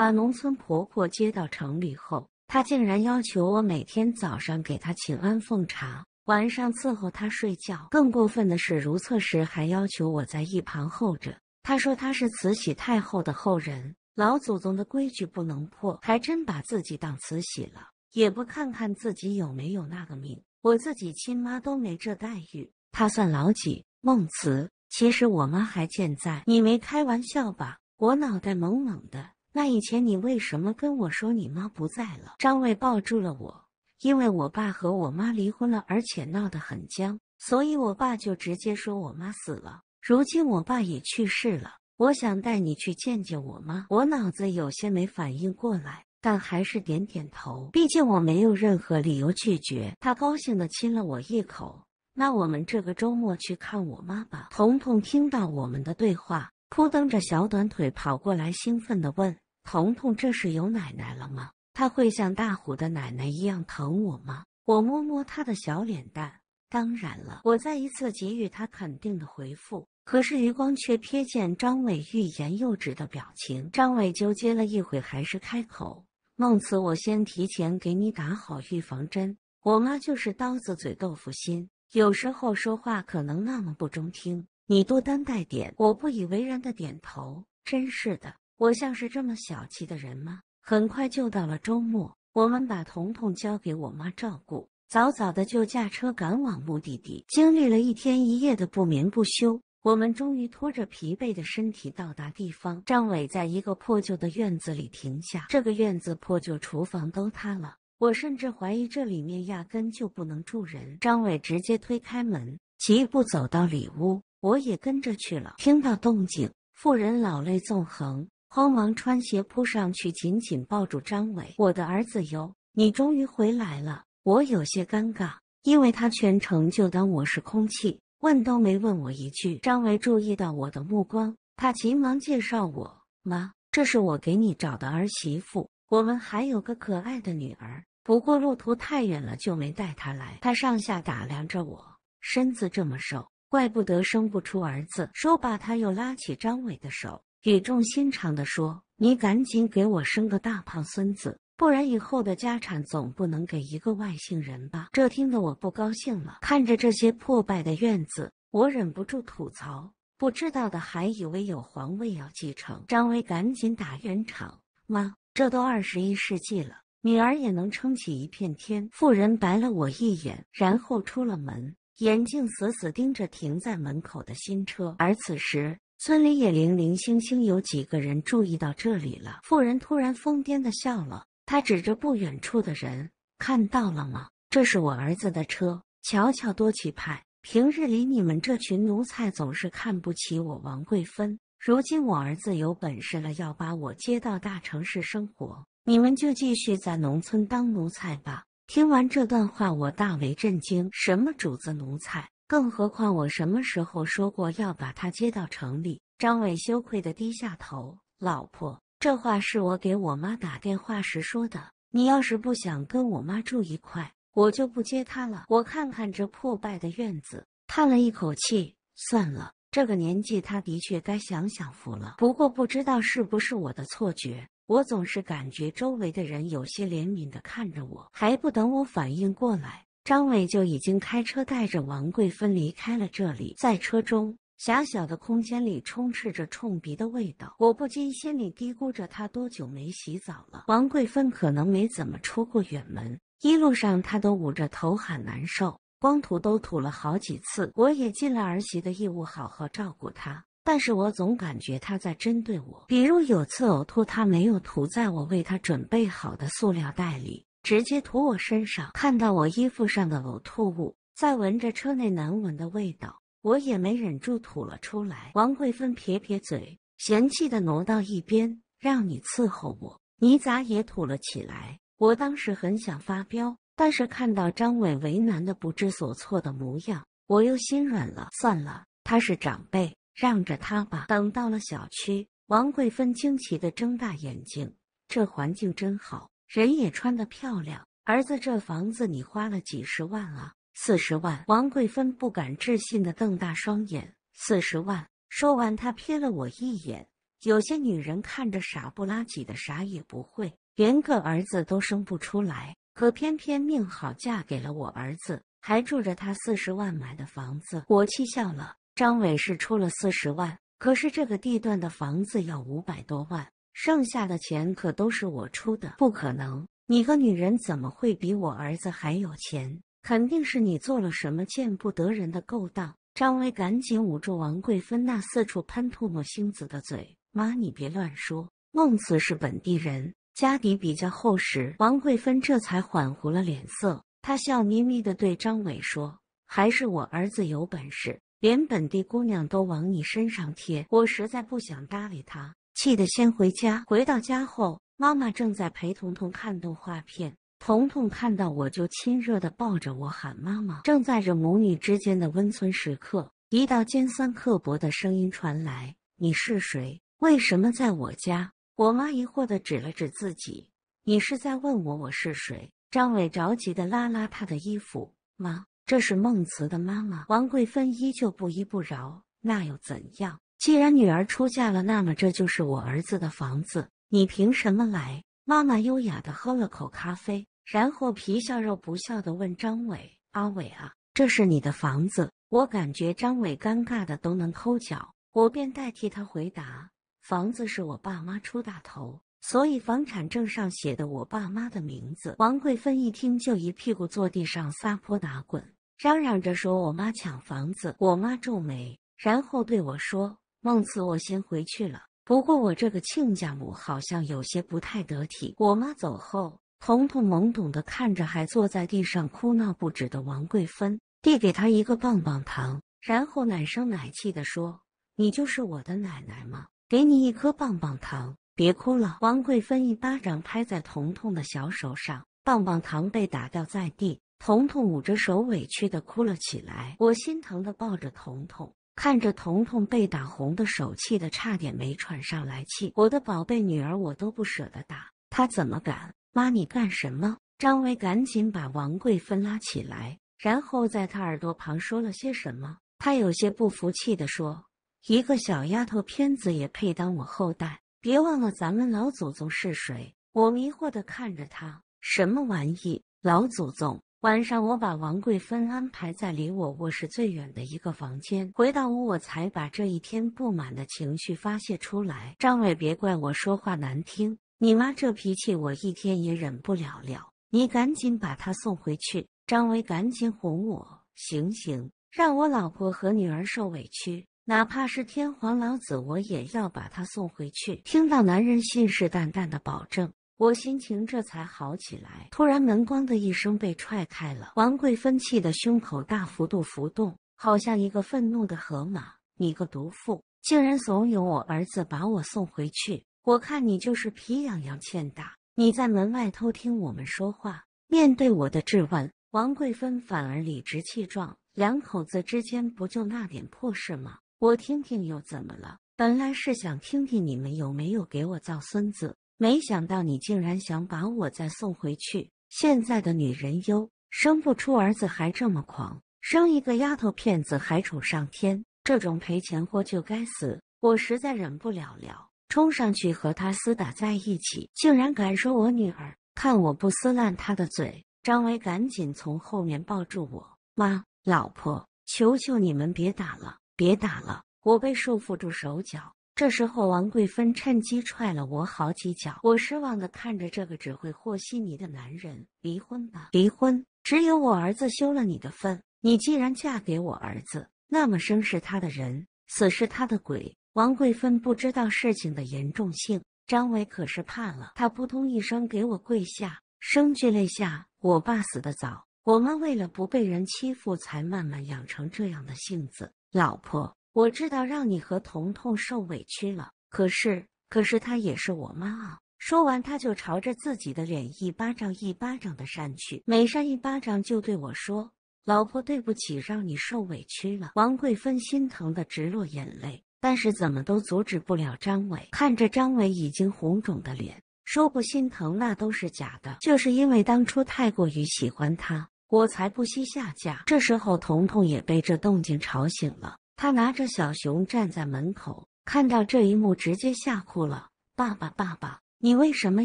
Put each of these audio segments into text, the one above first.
把农村婆婆接到城里后，她竟然要求我每天早上给她请安奉茶，晚上伺候她睡觉。更过分的是，如厕时还要求我在一旁候着。她说她是慈禧太后的后人，老祖宗的规矩不能破，还真把自己当慈禧了。也不看看自己有没有那个命，我自己亲妈都没这待遇，她算老几？孟慈，其实我妈还健在，你没开玩笑吧？我脑袋懵懵的。那以前你为什么跟我说你妈不在了？张卫抱住了我，因为我爸和我妈离婚了，而且闹得很僵，所以我爸就直接说我妈死了。如今我爸也去世了，我想带你去见见我妈。我脑子有些没反应过来，但还是点点头，毕竟我没有任何理由拒绝。他高兴地亲了我一口。那我们这个周末去看我妈吧。彤彤听到我们的对话。扑蹬着小短腿跑过来，兴奋的问：“彤彤，这是有奶奶了吗？她会像大虎的奶奶一样疼我吗？”我摸摸他的小脸蛋，当然了，我再一次给予他肯定的回复。可是余光却瞥见张伟欲言又止的表情。张伟纠结了一会，还是开口：“孟慈，我先提前给你打好预防针。我妈就是刀子嘴豆腐心，有时候说话可能那么不中听。”你多担待点，我不以为然的点头。真是的，我像是这么小气的人吗？很快就到了周末，我们把彤彤交给我妈照顾，早早的就驾车赶往目的地。经历了一天一夜的不眠不休，我们终于拖着疲惫的身体到达地方。张伟在一个破旧的院子里停下，这个院子破旧，厨房都塌了，我甚至怀疑这里面压根就不能住人。张伟直接推开门，疾步走到里屋。我也跟着去了。听到动静，妇人老泪纵横，慌忙穿鞋扑上去，紧紧抱住张伟：“我的儿子哟，你终于回来了！”我有些尴尬，因为他全程就当我是空气，问都没问我一句。张伟注意到我的目光，他急忙介绍：“我妈，这是我给你找的儿媳妇，我们还有个可爱的女儿，不过路途太远了，就没带她来。”他上下打量着我，身子这么瘦。怪不得生不出儿子。说罢，他又拉起张伟的手，语重心长的说：“你赶紧给我生个大胖孙子，不然以后的家产总不能给一个外姓人吧？”这听得我不高兴了。看着这些破败的院子，我忍不住吐槽：“不知道的还以为有皇位要继承。”张伟赶紧打圆场：“妈，这都二十一世纪了，女儿也能撑起一片天。”妇人白了我一眼，然后出了门。眼镜死死盯着停在门口的新车，而此时村里也零零星星有几个人注意到这里了。妇人突然疯癫的笑了，她指着不远处的人：“看到了吗？这是我儿子的车，瞧瞧多气派！平日里你们这群奴才总是看不起我王桂芬，如今我儿子有本事了，要把我接到大城市生活，你们就继续在农村当奴才吧。”听完这段话，我大为震惊。什么主子奴才？更何况我什么时候说过要把他接到城里？张伟羞愧的低下头。老婆，这话是我给我妈打电话时说的。你要是不想跟我妈住一块，我就不接他了。我看看这破败的院子，叹了一口气。算了，这个年纪，他的确该享享福了。不过，不知道是不是我的错觉。我总是感觉周围的人有些怜悯的看着我，还不等我反应过来，张伟就已经开车带着王桂芬离开了这里。在车中，狭小的空间里充斥着冲鼻的味道，我不禁心里嘀咕着，他多久没洗澡了？王桂芬可能没怎么出过远门，一路上他都捂着头喊难受，光吐都吐了好几次。我也尽了儿媳的义务，好好照顾他。但是我总感觉他在针对我，比如有次呕吐，他没有吐在我为他准备好的塑料袋里，直接吐我身上。看到我衣服上的呕吐物，再闻着车内难闻的味道，我也没忍住吐了出来。王桂芬撇撇嘴，嫌弃的挪到一边，让你伺候我，你咋也吐了起来？我当时很想发飙，但是看到张伟为难的不知所措的模样，我又心软了。算了，他是长辈。让着他吧。等到了小区，王桂芬惊奇的睁大眼睛，这环境真好，人也穿得漂亮。儿子，这房子你花了几十万啊？四十万！王桂芬不敢置信的瞪大双眼，四十万！说完，她瞥了我一眼。有些女人看着傻不拉几的，啥也不会，连个儿子都生不出来，可偏偏命好，嫁给了我儿子，还住着他四十万买的房子。我气笑了。张伟是出了四十万，可是这个地段的房子要五百多万，剩下的钱可都是我出的。不可能，你个女人怎么会比我儿子还有钱？肯定是你做了什么见不得人的勾当！张伟赶紧捂住王桂芬那四处喷吐沫星子的嘴：“妈，你别乱说。”孟子是本地人，家底比较厚实。王桂芬这才缓和了脸色，她笑眯眯的对张伟说：“还是我儿子有本事。”连本地姑娘都往你身上贴，我实在不想搭理他，气得先回家。回到家后，妈妈正在陪彤彤看动画片，彤彤看到我就亲热的抱着我喊妈妈。正在这母女之间的温存时刻，一道尖酸刻薄的声音传来：“你是谁？为什么在我家？”我妈疑惑的指了指自己：“你是在问我我是谁？”张伟着急的拉拉她的衣服：“妈。”这是孟慈的妈妈，王贵芬依旧不依不饶。那又怎样？既然女儿出嫁了，那么这就是我儿子的房子，你凭什么来？妈妈优雅的喝了口咖啡，然后皮笑肉不笑的问张伟：“阿伟啊，这是你的房子。”我感觉张伟尴尬的都能抠脚，我便代替他回答：“房子是我爸妈出大头，所以房产证上写的我爸妈的名字。”王贵芬一听就一屁股坐地上撒泼打滚。嚷嚷着说：“我妈抢房子！”我妈皱眉，然后对我说：“孟慈，我先回去了。不过我这个亲家母好像有些不太得体。”我妈走后，彤彤懵懂的看着还坐在地上哭闹不止的王桂芬，递给她一个棒棒糖，然后奶声奶气的说：“你就是我的奶奶吗？给你一颗棒棒糖，别哭了。”王桂芬一巴掌拍在彤彤的小手上，棒棒糖被打掉在地。彤彤捂着手，委屈的哭了起来。我心疼的抱着彤彤，看着彤彤被打红的手，气的差点没喘上来气。我的宝贝女儿，我都不舍得打，她怎么敢？妈，你干什么？张伟赶紧把王贵芬拉起来，然后在她耳朵旁说了些什么。他有些不服气的说：“一个小丫头片子也配当我后代？别忘了咱们老祖宗是谁？”我迷惑的看着他，什么玩意？老祖宗？晚上，我把王桂芬安排在离我卧室最远的一个房间。回到屋，我才把这一天不满的情绪发泄出来。张伟，别怪我说话难听，你妈这脾气，我一天也忍不了了。你赶紧把她送回去。张伟，赶紧哄我，醒醒，让我老婆和女儿受委屈，哪怕是天皇老子，我也要把她送回去。听到男人信誓旦旦的保证。我心情这才好起来。突然，门咣的一声被踹开了。王贵芬气得胸口大幅度浮动，好像一个愤怒的河马。你个毒妇，竟然怂恿我儿子把我送回去！我看你就是皮痒痒，欠打！你在门外偷听我们说话？面对我的质问，王贵芬反而理直气壮：“两口子之间不就那点破事吗？我听听又怎么了？本来是想听听你们有没有给我造孙子。”没想到你竟然想把我再送回去！现在的女人哟，生不出儿子还这么狂，生一个丫头片子还宠上天，这种赔钱货就该死！我实在忍不了了，冲上去和他厮打在一起，竟然敢说我女儿，看我不撕烂他的嘴！张伟赶紧从后面抱住我，妈，老婆，求求你们别打了，别打了！我被束缚住手脚。这时候，王桂芬趁机踹了我好几脚。我失望的看着这个只会和稀泥的男人。离婚吧，离婚！只有我儿子休了你的份。你既然嫁给我儿子，那么生是他的人，死是他的鬼。王桂芬不知道事情的严重性，张伟可是怕了，他扑通一声给我跪下，声俱泪下。我爸死得早，我妈为了不被人欺负，才慢慢养成这样的性子，老婆。我知道让你和彤彤受委屈了，可是，可是她也是我妈啊！说完，他就朝着自己的脸一巴掌一巴掌的扇去。每扇一巴掌，就对我说：“老婆，对不起，让你受委屈了。”王桂芬心疼的直落眼泪，但是怎么都阻止不了张伟。看着张伟已经红肿的脸，说不心疼那都是假的。就是因为当初太过于喜欢他，我才不惜下嫁。这时候，彤彤也被这动静吵醒了。他拿着小熊站在门口，看到这一幕直接吓哭了。爸爸，爸爸，你为什么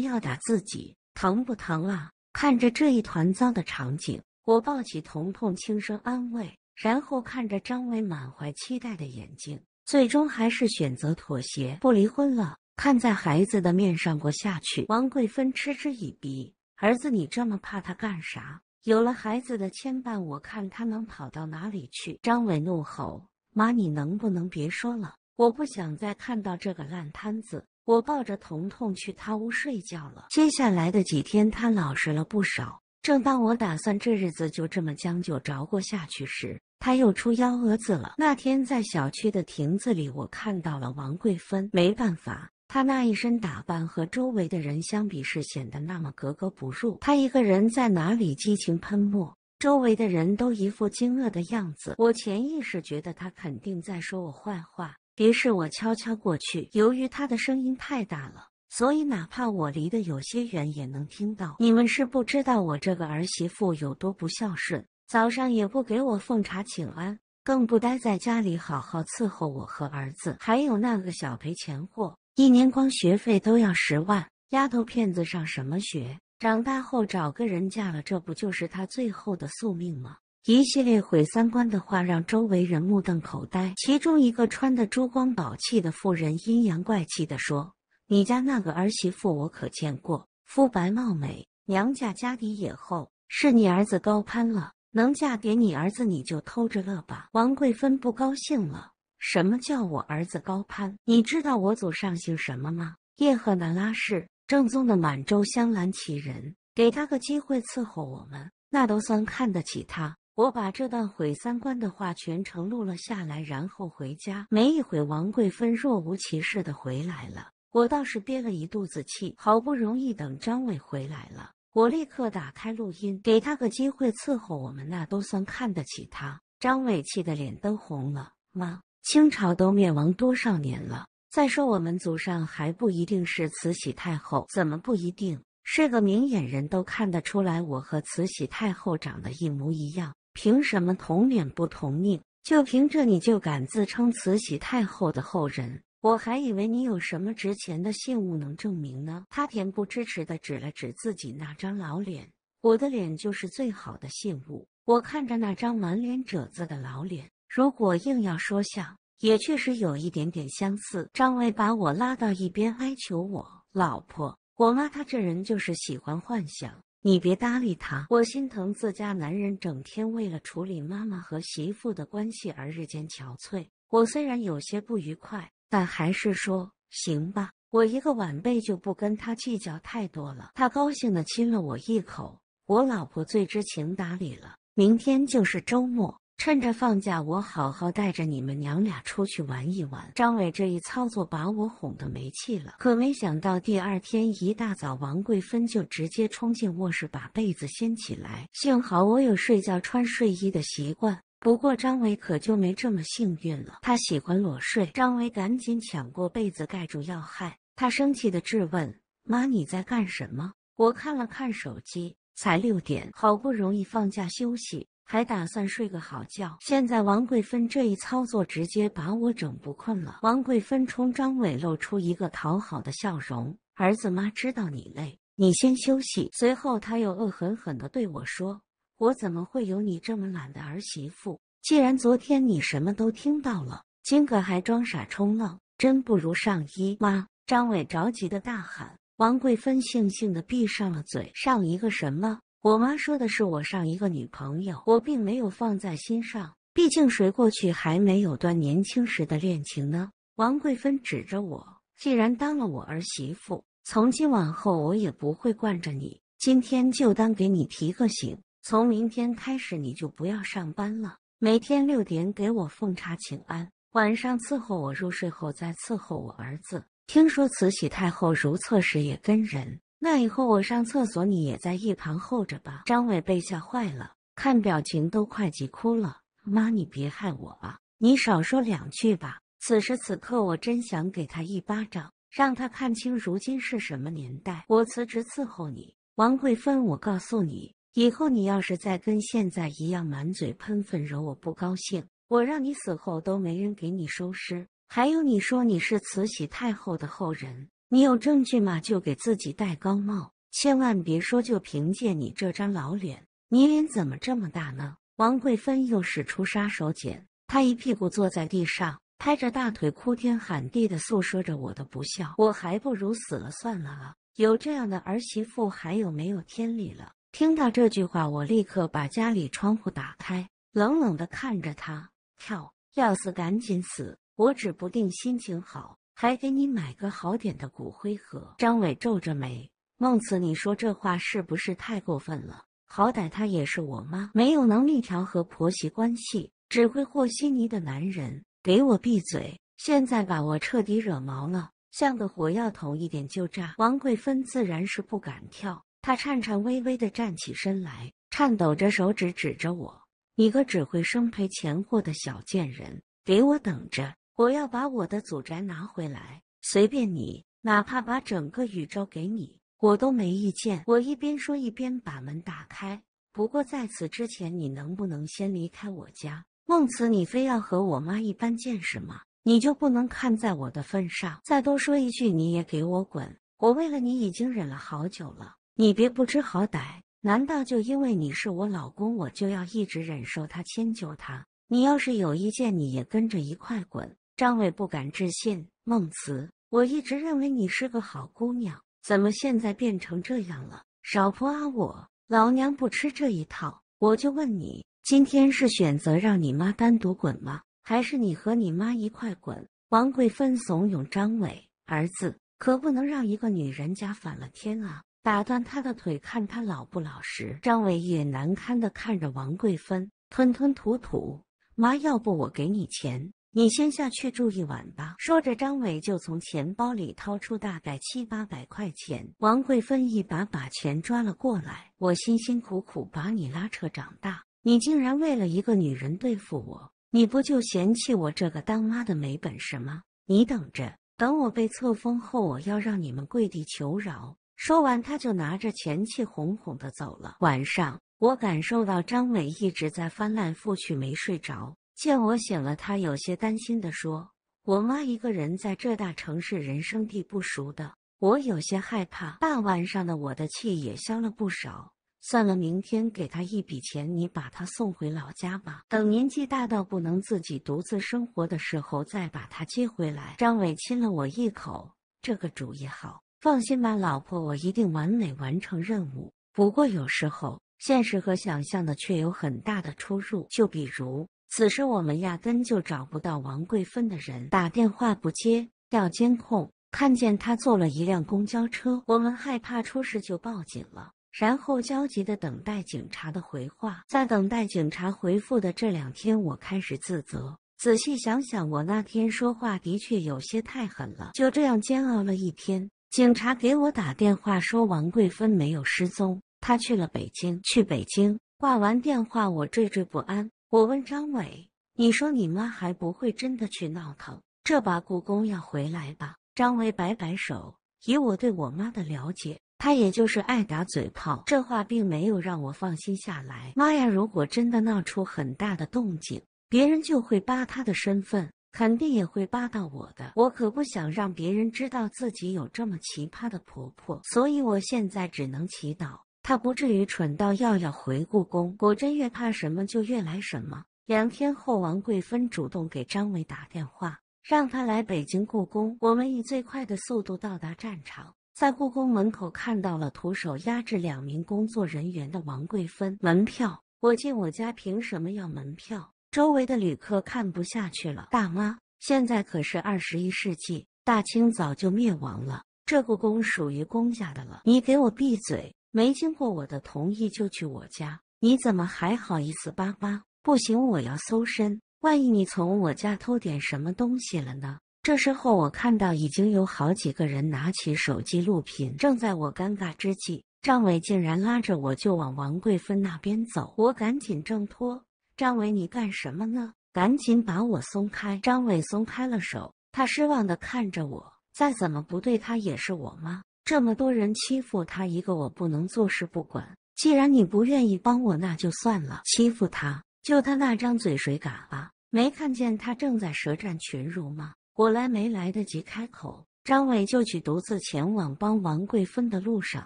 要打自己？疼不疼啊？看着这一团糟的场景，我抱起彤彤，轻声安慰，然后看着张伟满怀期待的眼睛，最终还是选择妥协，不离婚了。看在孩子的面上过下去。王桂芬嗤之以鼻：“儿子，你这么怕他干啥？有了孩子的牵绊，我看他能跑到哪里去？”张伟怒吼。妈，你能不能别说了？我不想再看到这个烂摊子。我抱着童童去他屋睡觉了。接下来的几天，他老实了不少。正当我打算这日子就这么将就着过下去时，他又出幺蛾子了。那天在小区的亭子里，我看到了王桂芬。没办法，她那一身打扮和周围的人相比，是显得那么格格不入。她一个人在哪里激情喷墨？周围的人都一副惊愕的样子，我潜意识觉得他肯定在说我坏话，于是我悄悄过去。由于他的声音太大了，所以哪怕我离得有些远也能听到。你们是不知道我这个儿媳妇有多不孝顺，早上也不给我奉茶请安，更不待在家里好好伺候我和儿子。还有那个小赔钱货，一年光学费都要十万，丫头片子上什么学？长大后找个人嫁了，这不就是他最后的宿命吗？一系列毁三观的话让周围人目瞪口呆。其中一个穿的珠光宝气的妇人阴阳怪气的说：“你家那个儿媳妇我可见过，肤白貌美，娘家家底也厚，是你儿子高攀了，能嫁给你儿子你就偷着乐吧。”王贵芬不高兴了：“什么叫我儿子高攀？你知道我祖上姓什么吗？叶赫那拉氏。”正宗的满洲镶蓝旗人，给他个机会伺候我们，那都算看得起他。我把这段毁三观的话全程录了下来，然后回家。没一会，王贵芬若无其事的回来了，我倒是憋了一肚子气。好不容易等张伟回来了，我立刻打开录音，给他个机会伺候我们，那都算看得起他。张伟气得脸都红了。妈，清朝都灭亡多少年了？再说，我们祖上还不一定是慈禧太后，怎么不一定？是个明眼人都看得出来，我和慈禧太后长得一模一样，凭什么同脸不同命？就凭这你就敢自称慈禧太后的后人？我还以为你有什么值钱的信物能证明呢。他恬不知耻的指了指自己那张老脸，我的脸就是最好的信物。我看着那张满脸褶子的老脸，如果硬要说像。也确实有一点点相似。张伟把我拉到一边，哀求我：“老婆，我妈她这人就是喜欢幻想，你别搭理她。”我心疼自家男人整天为了处理妈妈和媳妇的关系而日渐憔悴。我虽然有些不愉快，但还是说：“行吧，我一个晚辈就不跟他计较太多了。”他高兴的亲了我一口。我老婆最知情达理了，明天就是周末。趁着放假，我好好带着你们娘俩出去玩一玩。张伟这一操作，把我哄得没气了。可没想到，第二天一大早，王桂芬就直接冲进卧室，把被子掀起来。幸好我有睡觉穿睡衣的习惯，不过张伟可就没这么幸运了。他喜欢裸睡。张伟赶紧抢过被子盖住要害，他生气地质问：“妈，你在干什么？”我看了看手机，才六点，好不容易放假休息。还打算睡个好觉，现在王桂芬这一操作直接把我整不困了。王桂芬冲张伟露出一个讨好的笑容：“儿子，妈知道你累，你先休息。”随后，他又恶狠狠的对我说：“我怎么会有你这么懒的儿媳妇？既然昨天你什么都听到了，今个还装傻充愣，真不如上一妈。”张伟着急的大喊，王桂芬悻悻的闭上了嘴：“上一个什么？”我妈说的是我上一个女朋友，我并没有放在心上。毕竟谁过去还没有段年轻时的恋情呢？王桂芬指着我，既然当了我儿媳妇，从今往后我也不会惯着你。今天就当给你提个醒，从明天开始你就不要上班了，每天六点给我奉茶请安，晚上伺候我入睡后再伺候我儿子。听说慈禧太后如厕时也跟人。那以后我上厕所，你也在一旁候着吧。张伟被吓坏了，看表情都快急哭了。妈，你别害我啊！你少说两句吧。此时此刻，我真想给他一巴掌，让他看清如今是什么年代。我辞职伺候你，王桂芬，我告诉你，以后你要是再跟现在一样满嘴喷粪，惹我不高兴，我让你死后都没人给你收尸。还有，你说你是慈禧太后的后人。你有证据吗？就给自己戴高帽，千万别说就凭借你这张老脸，你脸怎么这么大呢？王贵芬又使出杀手锏，她一屁股坐在地上，拍着大腿，哭天喊地的诉说着我的不孝，我还不如死了算了啊！有这样的儿媳妇，还有没有天理了？听到这句话，我立刻把家里窗户打开，冷冷的看着他。跳，要是赶紧死，我指不定心情好。还给你买个好点的骨灰盒。张伟皱着眉：“孟慈，你说这话是不是太过分了？好歹她也是我妈，没有能力调和婆媳关系，只会和稀泥的男人，给我闭嘴！现在把我彻底惹毛了，像个火药桶，一点就炸。”王桂芬自然是不敢跳，她颤颤巍巍地站起身来，颤抖着手指指着我：“你个只会生赔钱货的小贱人，给我等着！”我要把我的祖宅拿回来，随便你，哪怕把整个宇宙给你，我都没意见。我一边说一边把门打开。不过在此之前，你能不能先离开我家？孟慈，你非要和我妈一般见识吗？你就不能看在我的份上再多说一句？你也给我滚！我为了你已经忍了好久了，你别不知好歹。难道就因为你是我老公，我就要一直忍受他迁就他？你要是有意见，你也跟着一块滚。张伟不敢置信，孟慈，我一直认为你是个好姑娘，怎么现在变成这样了？少泼啊我，老娘不吃这一套！我就问你，今天是选择让你妈单独滚吗，还是你和你妈一块滚？王贵芬怂恿张伟，儿子可不能让一个女人家反了天啊！打断她的腿，看她老不老实。张伟也难堪的看着王贵芬，吞吞吐吐，妈，要不我给你钱？你先下去住一晚吧。说着，张伟就从钱包里掏出大概七八百块钱，王桂芬一把把钱抓了过来。我辛辛苦苦把你拉扯长大，你竟然为了一个女人对付我，你不就嫌弃我这个当妈的没本事吗？你等着，等我被册封后，我要让你们跪地求饶。说完，他就拿着钱气哄哄的走了。晚上，我感受到张伟一直在翻来覆去，没睡着。见我醒了，他有些担心地说：“我妈一个人在这大城市，人生地不熟的，我有些害怕。”大晚上的，我的气也消了不少。算了，明天给他一笔钱，你把他送回老家吧。等年纪大到不能自己独自生活的时候，再把他接回来。张伟亲了我一口，这个主意好。放心吧，老婆，我一定完美完成任务。不过有时候，现实和想象的却有很大的出入，就比如。此时我们压根就找不到王桂芬的人，打电话不接，调监控看见她坐了一辆公交车，我们害怕出事就报警了，然后焦急的等待警察的回话。在等待警察回复的这两天，我开始自责。仔细想想，我那天说话的确有些太狠了。就这样煎熬了一天，警察给我打电话说王桂芬没有失踪，她去了北京。去北京。挂完电话，我惴惴不安。我问张伟：“你说你妈还不会真的去闹腾？这把故宫要回来吧？”张伟摆摆手，以我对我妈的了解，她也就是爱打嘴炮。这话并没有让我放心下来。妈呀！如果真的闹出很大的动静，别人就会扒她的身份，肯定也会扒到我的。我可不想让别人知道自己有这么奇葩的婆婆，所以我现在只能祈祷。他不至于蠢到要要回故宫。果真越怕什么就越来什么。两天后，王贵芬主动给张伟打电话，让他来北京故宫。我们以最快的速度到达战场，在故宫门口看到了徒手压制两名工作人员的王贵芬。门票？我进我家凭什么要门票？周围的旅客看不下去了：“大妈，现在可是二十一世纪，大清早就灭亡了，这故宫属于公家的了，你给我闭嘴！”没经过我的同意就去我家，你怎么还好意思？巴巴？不行，我要搜身，万一你从我家偷点什么东西了呢？这时候我看到已经有好几个人拿起手机录屏。正在我尴尬之际，张伟竟然拉着我就往王贵芬那边走，我赶紧挣脱。张伟，你干什么呢？赶紧把我松开！张伟松开了手，他失望地看着我。再怎么不对，他也是我妈。这么多人欺负他一个，我不能坐视不管。既然你不愿意帮我，那就算了。欺负他，就他那张嘴，谁敢啊？没看见他正在舌战群儒吗？我来没来得及开口，张伟就去独自前往帮王贵芬的路上。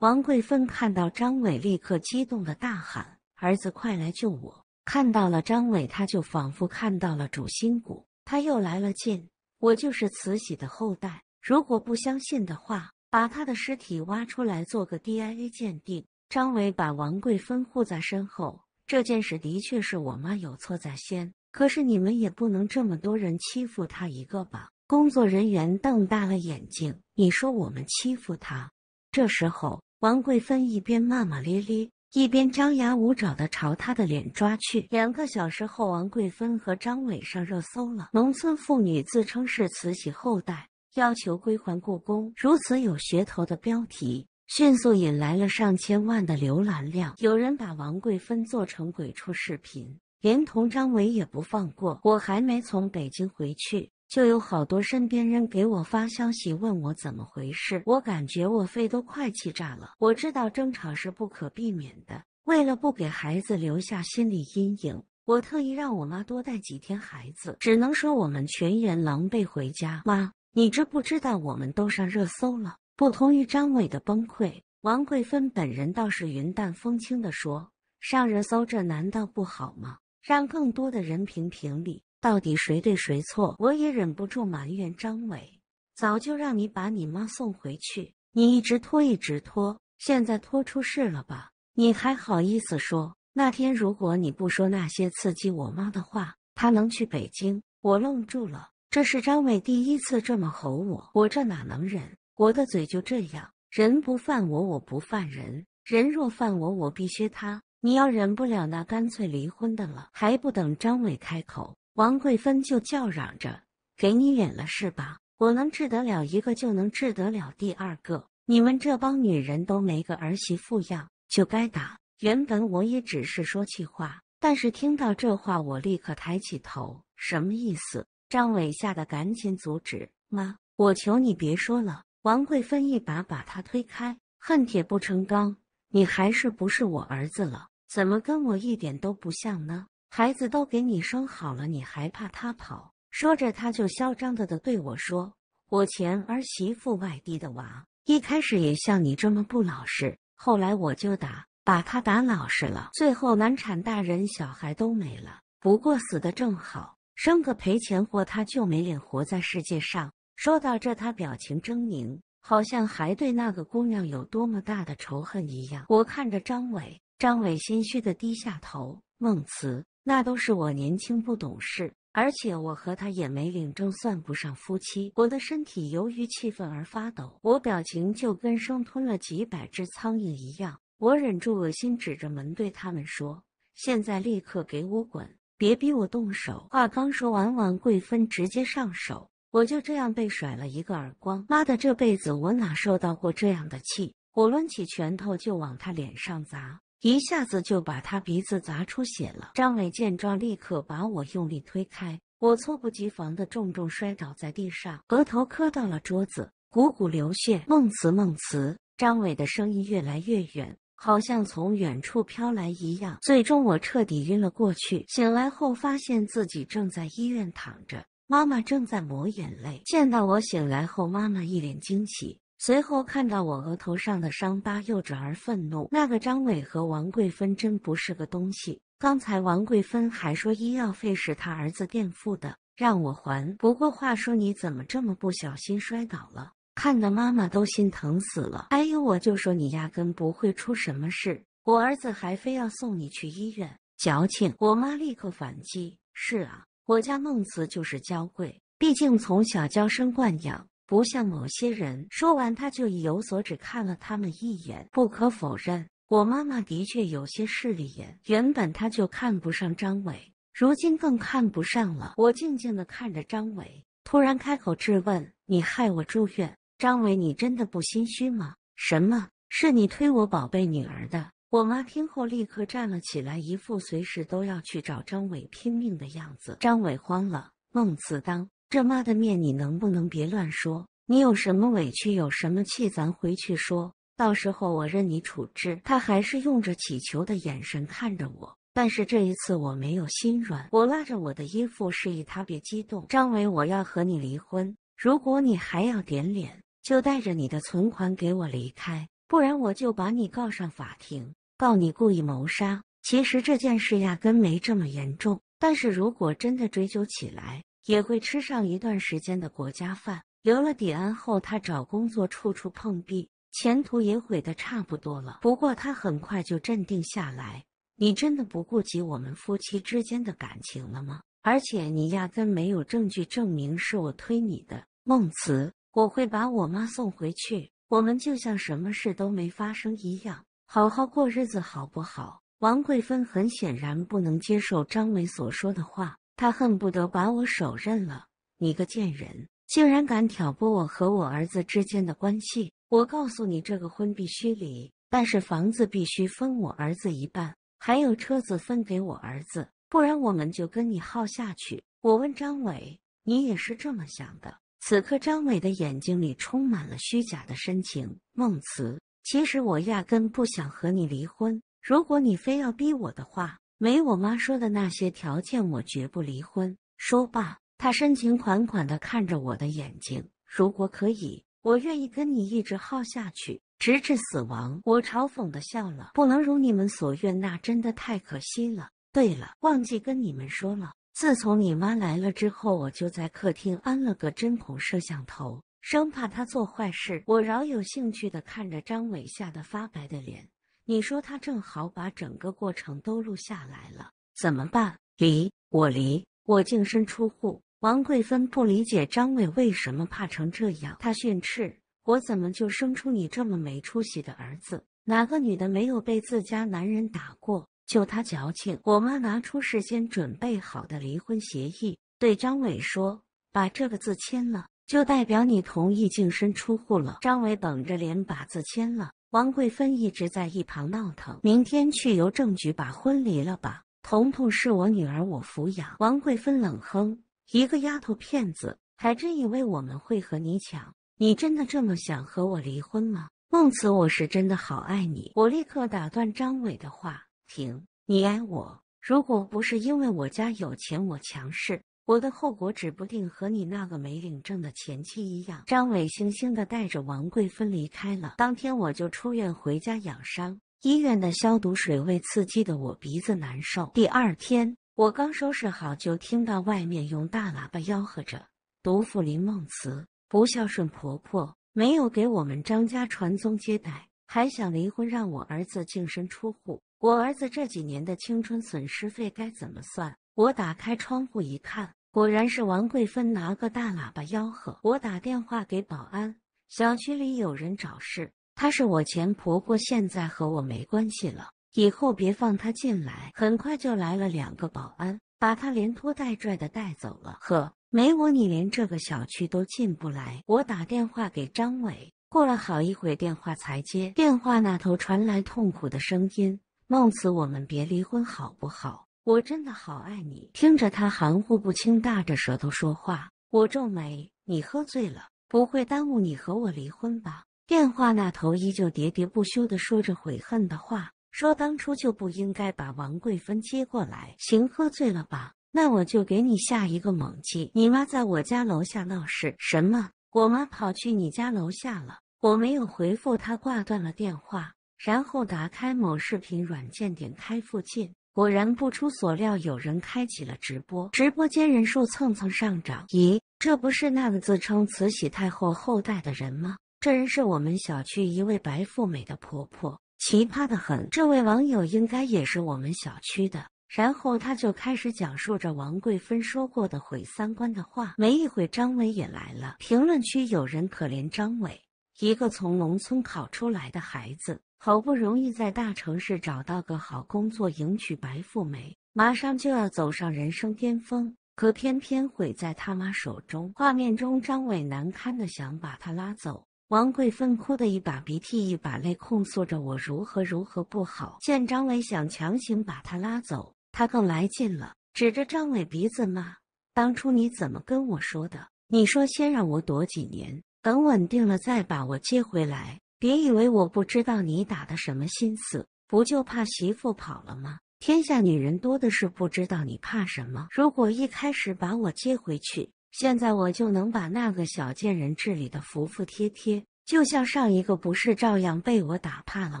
王贵芬看到张伟，立刻激动的大喊：“儿子，快来救我！”看到了张伟，他就仿佛看到了主心骨。他又来了劲。我就是慈禧的后代，如果不相信的话。把他的尸体挖出来做个 DNA 鉴定。张伟把王桂芬护在身后。这件事的确是我妈有错在先，可是你们也不能这么多人欺负她一个吧？工作人员瞪大了眼睛。你说我们欺负她？这时候，王桂芬一边骂骂咧咧，一边张牙舞爪地朝他的脸抓去。两个小时后，王桂芬和张伟上热搜了。农村妇女自称是慈禧后代。要求归还故宫，如此有噱头的标题，迅速引来了上千万的浏览量。有人把王贵芬做成鬼畜视频，连同张伟也不放过。我还没从北京回去，就有好多身边人给我发消息问我怎么回事。我感觉我肺都快气炸了。我知道争吵是不可避免的，为了不给孩子留下心理阴影，我特意让我妈多带几天孩子。只能说我们全员狼狈回家，妈。你知不知道我们都上热搜了？不同于张伟的崩溃，王桂芬本人倒是云淡风轻地说：“上热搜这难道不好吗？让更多的人评评理，到底谁对谁错？”我也忍不住埋怨张伟：“早就让你把你妈送回去，你一直拖，一直拖，现在拖出事了吧？你还好意思说？那天如果你不说那些刺激我妈的话，她能去北京？”我愣住了。这是张伟第一次这么吼我，我这哪能忍？我的嘴就这样，人不犯我，我不犯人；人若犯我，我必须他。你要忍不了，那干脆离婚的了。还不等张伟开口，王桂芬就叫嚷着：“给你脸了是吧？我能治得了一个，就能治得了第二个。你们这帮女人都没个儿媳妇样，就该打。”原本我也只是说气话，但是听到这话，我立刻抬起头，什么意思？张伟吓得赶紧阻止妈，我求你别说了！王桂芬一把把他推开，恨铁不成钢：“你还是不是我儿子了？怎么跟我一点都不像呢？孩子都给你生好了，你还怕他跑？”说着，他就嚣张的的对我说：“我前儿媳妇外地的娃，一开始也像你这么不老实，后来我就打，把他打老实了。最后难产，大人小孩都没了，不过死的正好。”生个赔钱货，他就没脸活在世界上。说到这，他表情狰狞，好像还对那个姑娘有多么大的仇恨一样。我看着张伟，张伟心虚的低下头。孟慈，那都是我年轻不懂事，而且我和他也没领证，算不上夫妻。我的身体由于气愤而发抖，我表情就跟生吞了几百只苍蝇一样。我忍住恶心，指着门对他们说：“现在立刻给我滚！”别逼我动手！话刚说完，王桂芬直接上手，我就这样被甩了一个耳光。妈的，这辈子我哪受到过这样的气？我抡起拳头就往他脸上砸，一下子就把他鼻子砸出血了。张伟见状，立刻把我用力推开，我猝不及防的重重摔倒在地上，额头磕到了桌子，汩汩流血。孟慈，孟慈，张伟的声音越来越远。好像从远处飘来一样，最终我彻底晕了过去。醒来后，发现自己正在医院躺着，妈妈正在抹眼泪。见到我醒来后，妈妈一脸惊喜，随后看到我额头上的伤疤，又转而愤怒。那个张伟和王桂芬真不是个东西。刚才王桂芬还说医药费是他儿子垫付的，让我还。不过话说，你怎么这么不小心摔倒了？看得妈妈都心疼死了。哎呦，我就说你压根不会出什么事，我儿子还非要送你去医院，矫情。我妈立刻反击：“是啊，我家孟慈就是娇贵，毕竟从小娇生惯养，不像某些人。”说完，他就有所指，看了他们一眼。不可否认，我妈妈的确有些势利眼。原本她就看不上张伟，如今更看不上了。我静静的看着张伟，突然开口质问：“你害我住院？”张伟，你真的不心虚吗？什么是你推我宝贝女儿的？我妈听后立刻站了起来，一副随时都要去找张伟拼命的样子。张伟慌了，孟次当这妈的面，你能不能别乱说？你有什么委屈，有什么气，咱回去说，到时候我任你处置。他还是用着乞求的眼神看着我，但是这一次我没有心软，我拉着我的衣服示意他别激动。张伟，我要和你离婚，如果你还要点脸。就带着你的存款给我离开，不然我就把你告上法庭，告你故意谋杀。其实这件事压根没这么严重，但是如果真的追究起来，也会吃上一段时间的国家饭。留了底安后，他找工作处处碰壁，前途也毁得差不多了。不过他很快就镇定下来。你真的不顾及我们夫妻之间的感情了吗？而且你压根没有证据证明是我推你的，孟慈。我会把我妈送回去，我们就像什么事都没发生一样，好好过日子，好不好？王桂芬很显然不能接受张伟所说的话，她恨不得把我手刃了。你个贱人，竟然敢挑拨我和我儿子之间的关系！我告诉你，这个婚必须离，但是房子必须分我儿子一半，还有车子分给我儿子，不然我们就跟你耗下去。我问张伟，你也是这么想的？此刻，张伟的眼睛里充满了虚假的深情。孟慈，其实我压根不想和你离婚。如果你非要逼我的话，没我妈说的那些条件，我绝不离婚。说罢，他深情款款的看着我的眼睛。如果可以，我愿意跟你一直耗下去，直至死亡。我嘲讽的笑了。不能如你们所愿，那真的太可惜了。对了，忘记跟你们说了。自从你妈来了之后，我就在客厅安了个针孔摄像头，生怕她做坏事。我饶有兴趣的看着张伟吓得发白的脸，你说他正好把整个过程都录下来了，怎么办？离，我离，我净身出户。王桂芬不理解张伟为什么怕成这样，他训斥我：怎么就生出你这么没出息的儿子？哪个女的没有被自家男人打过？就他矫情，我妈拿出事先准备好的离婚协议，对张伟说：“把这个字签了，就代表你同意净身出户了。”张伟绷着脸把字签了。王桂芬一直在一旁闹腾：“明天去邮政局把婚离了吧。”“彤彤是我女儿，我抚养。”王桂芬冷哼：“一个丫头片子，还真以为我们会和你抢？你真的这么想和我离婚吗？”孟慈，我是真的好爱你。我立刻打断张伟的话。停！你挨我！如果不是因为我家有钱，我强势，我的后果指不定和你那个没领证的前妻一样。张伟悻悻地带着王桂芬离开了。当天我就出院回家养伤，医院的消毒水味刺激的我鼻子难受。第二天我刚收拾好，就听到外面用大喇叭吆喝着：“毒妇林梦慈，不孝顺婆婆，没有给我们张家传宗接代，还想离婚，让我儿子净身出户。”我儿子这几年的青春损失费该怎么算？我打开窗户一看，果然是王桂芬拿个大喇叭吆喝。我打电话给保安，小区里有人找事。她是我前婆婆，现在和我没关系了，以后别放她进来。很快就来了两个保安，把她连拖带拽的带走了。呵，没我你连这个小区都进不来。我打电话给张伟，过了好一会电话才接，电话那头传来痛苦的声音。孟慈，我们别离婚好不好？我真的好爱你。听着，他含糊不清，大着舌头说话。我皱眉：“你喝醉了，不会耽误你和我离婚吧？”电话那头依旧喋喋不休的说着悔恨的话，说当初就不应该把王桂芬接过来。行，喝醉了吧？那我就给你下一个猛击。你妈在我家楼下闹事？什么？我妈跑去你家楼下了？我没有回复，他挂断了电话。然后打开某视频软件，点开附近，果然不出所料，有人开启了直播，直播间人数蹭蹭上涨。咦，这不是那个自称慈禧太后后代的人吗？这人是我们小区一位白富美的婆婆，奇葩的很。这位网友应该也是我们小区的。然后他就开始讲述着王贵芬说过的毁三观的话。没一会，张伟也来了，评论区有人可怜张伟，一个从农村考出来的孩子。好不容易在大城市找到个好工作，迎娶白富美，马上就要走上人生巅峰，可偏偏毁在他妈手中。画面中，张伟难堪的想把他拉走，王桂芬哭的一把鼻涕一把泪，控诉着我如何如何不好。见张伟想强行把他拉走，他更来劲了，指着张伟鼻子骂：“当初你怎么跟我说的？你说先让我躲几年，等稳定了再把我接回来。”别以为我不知道你打的什么心思，不就怕媳妇跑了吗？天下女人多的是，不知道你怕什么。如果一开始把我接回去，现在我就能把那个小贱人治理的服服帖帖，就像上一个不是照样被我打怕了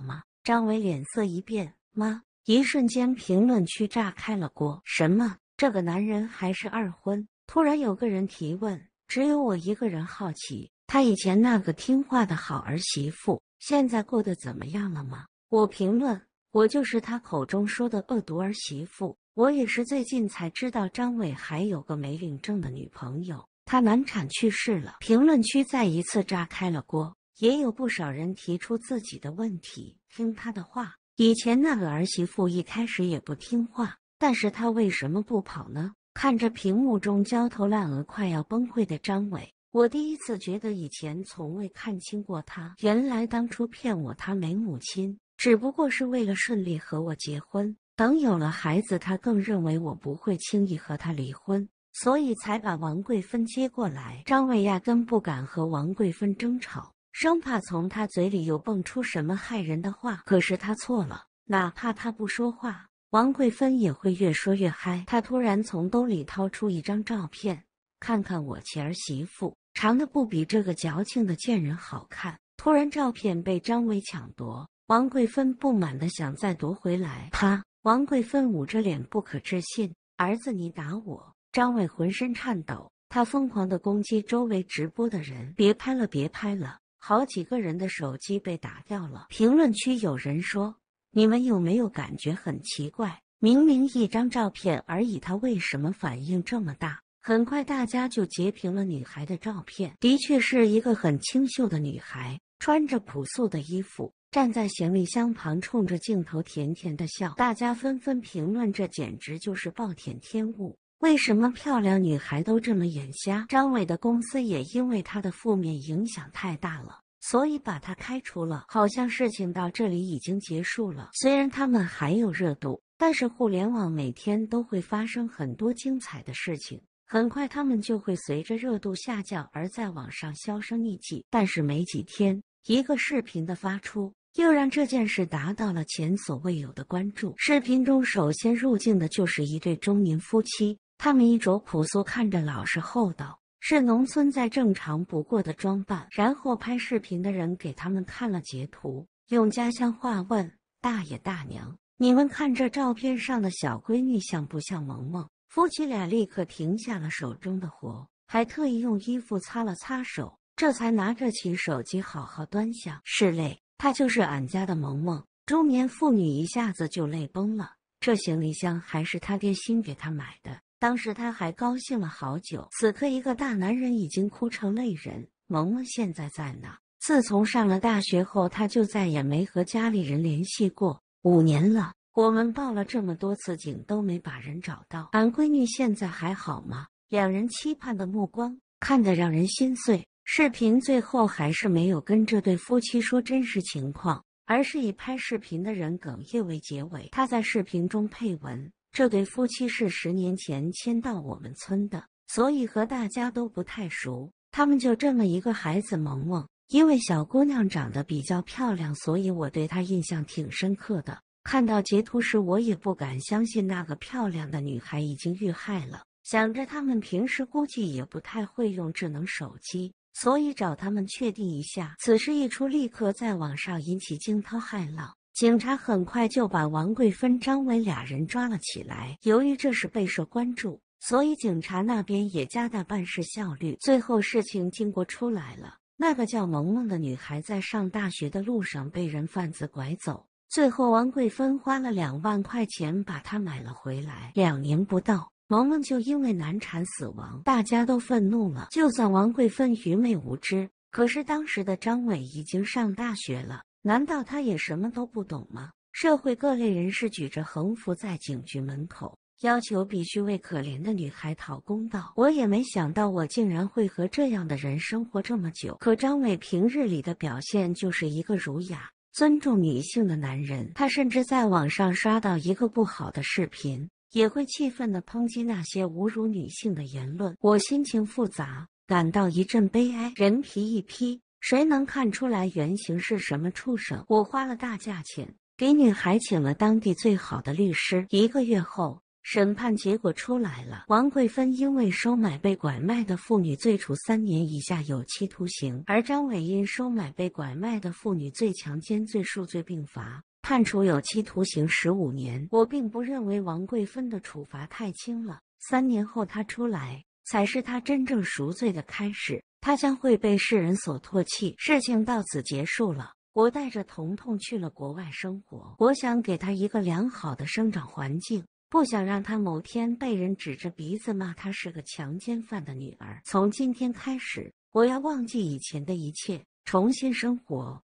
吗？张伟脸色一变，妈！一瞬间，评论区炸开了锅。什么？这个男人还是二婚？突然有个人提问，只有我一个人好奇。他以前那个听话的好儿媳妇，现在过得怎么样了吗？我评论：我就是他口中说的恶毒儿媳妇。我也是最近才知道张伟还有个没领证的女朋友，她难产去世了。评论区再一次炸开了锅，也有不少人提出自己的问题。听他的话，以前那个儿媳妇一开始也不听话，但是他为什么不跑呢？看着屏幕中焦头烂额、快要崩溃的张伟。我第一次觉得以前从未看清过他。原来当初骗我他没母亲，只不过是为了顺利和我结婚。等有了孩子，他更认为我不会轻易和他离婚，所以才把王桂芬接过来。张伟压根不敢和王桂芬争吵，生怕从他嘴里又蹦出什么害人的话。可是他错了，哪怕他不说话，王桂芬也会越说越嗨。他突然从兜里掏出一张照片，看看我前儿媳妇。长的不比这个矫情的贱人好看。突然，照片被张伟抢夺，王桂芬不满的想再夺回来。啪！王桂芬捂着脸，不可置信：“儿子，你打我！”张伟浑身颤抖，他疯狂的攻击周围直播的人：“别拍了，别拍了！”好几个人的手机被打掉了。评论区有人说：“你们有没有感觉很奇怪？明明一张照片而已，他为什么反应这么大？”很快，大家就截屏了女孩的照片。的确是一个很清秀的女孩，穿着朴素的衣服，站在行李箱旁，冲着镜头甜甜的笑。大家纷纷评论：这简直就是暴殄天物！为什么漂亮女孩都这么眼瞎？”张伟的公司也因为他的负面影响太大了，所以把他开除了。好像事情到这里已经结束了。虽然他们还有热度，但是互联网每天都会发生很多精彩的事情。很快，他们就会随着热度下降而在网上销声匿迹。但是没几天，一个视频的发出又让这件事达到了前所未有的关注。视频中首先入镜的就是一对中年夫妻，他们衣着朴素，看着老实厚道，是农村再正常不过的装扮。然后拍视频的人给他们看了截图，用家乡话问大爷大娘：“你们看这照片上的小闺女像不像萌萌？”夫妻俩立刻停下了手中的活，还特意用衣服擦了擦手，这才拿着起手机好好端详。是嘞，她就是俺家的萌萌。中年妇女一下子就泪崩了。这行李箱还是他爹新给她买的，当时他还高兴了好久。此刻，一个大男人已经哭成泪人。萌萌现在在哪？自从上了大学后，他就再也没和家里人联系过。五年了。我们报了这么多次警都没把人找到，俺闺女现在还好吗？两人期盼的目光看得让人心碎。视频最后还是没有跟这对夫妻说真实情况，而是以拍视频的人哽咽为结尾。他在视频中配文：这对夫妻是十年前迁到我们村的，所以和大家都不太熟。他们就这么一个孩子萌萌，因为小姑娘长得比较漂亮，所以我对她印象挺深刻的。看到截图时，我也不敢相信那个漂亮的女孩已经遇害了。想着他们平时估计也不太会用智能手机，所以找他们确定一下。此事一出，立刻在网上引起惊涛骇浪。警察很快就把王贵芬、张伟俩人抓了起来。由于这事备受关注，所以警察那边也加大办事效率。最后事情经过出来了：那个叫萌萌的女孩在上大学的路上被人贩子拐走。最后，王桂芬花了两万块钱把它买了回来。两年不到，萌萌就因为难产死亡，大家都愤怒了。就算王桂芬愚昧无知，可是当时的张伟已经上大学了，难道他也什么都不懂吗？社会各类人士举着横幅在警局门口，要求必须为可怜的女孩讨公道。我也没想到，我竟然会和这样的人生活这么久。可张伟平日里的表现就是一个儒雅。尊重女性的男人，他甚至在网上刷到一个不好的视频，也会气愤的抨击那些侮辱女性的言论。我心情复杂，感到一阵悲哀。人皮一批，谁能看出来原型是什么畜生？我花了大价钱给女孩请了当地最好的律师。一个月后。审判结果出来了，王桂芬因为收买被拐卖的妇女，罪处三年以下有期徒刑；而张伟因收买被拐卖的妇女、最强奸罪数罪并罚，判处有期徒刑十五年。我并不认为王桂芬的处罚太轻了，三年后他出来，才是他真正赎罪的开始。他将会被世人所唾弃。事情到此结束了。我带着彤彤去了国外生活，我想给她一个良好的生长环境。不想让他某天被人指着鼻子骂他是个强奸犯的女儿。从今天开始，我要忘记以前的一切，重新生活。